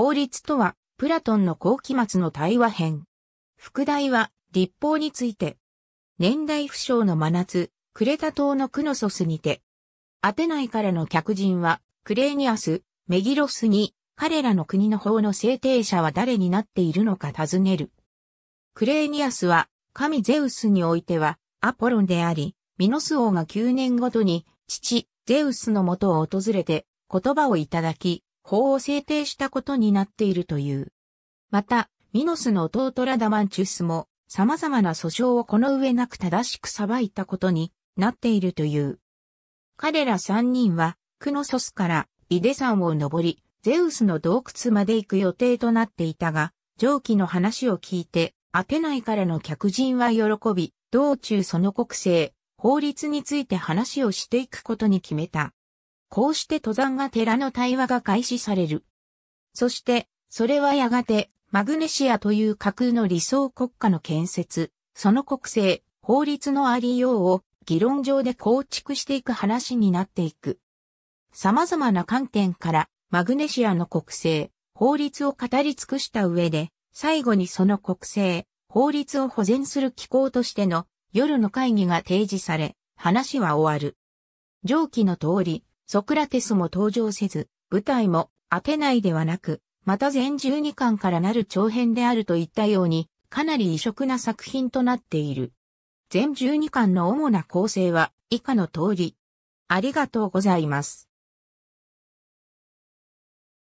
法律とは、プラトンの後期末の対話編。副題は、立法について。年代不詳の真夏、クレタ島のクノソスにて。アテナイからの客人は、クレーニアス、メギロスに、彼らの国の法の制定者は誰になっているのか尋ねる。クレーニアスは、神ゼウスにおいては、アポロンであり、ミノス王が9年ごとに、父、ゼウスのもとを訪れて、言葉をいただき、法を制定したことになっているという。また、ミノスの弟ラダマンチュスも様々な訴訟をこの上なく正しく裁いたことになっているという。彼ら三人はクノソスからビデ山を登り、ゼウスの洞窟まで行く予定となっていたが、上記の話を聞いて、アテナイからの客人は喜び、道中その国政、法律について話をしていくことに決めた。こうして登山が寺の対話が開始される。そして、それはやがて、マグネシアという架空の理想国家の建設、その国政、法律のありようを議論上で構築していく話になっていく。様々な観点からマグネシアの国政、法律を語り尽くした上で、最後にその国政、法律を保全する機構としての夜の会議が提示され、話は終わる。上記の通り、ソクラテスも登場せず、舞台もアテナイではなく、また全12巻からなる長編であるといったように、かなり異色な作品となっている。全12巻の主な構成は以下の通り。ありがとうございます。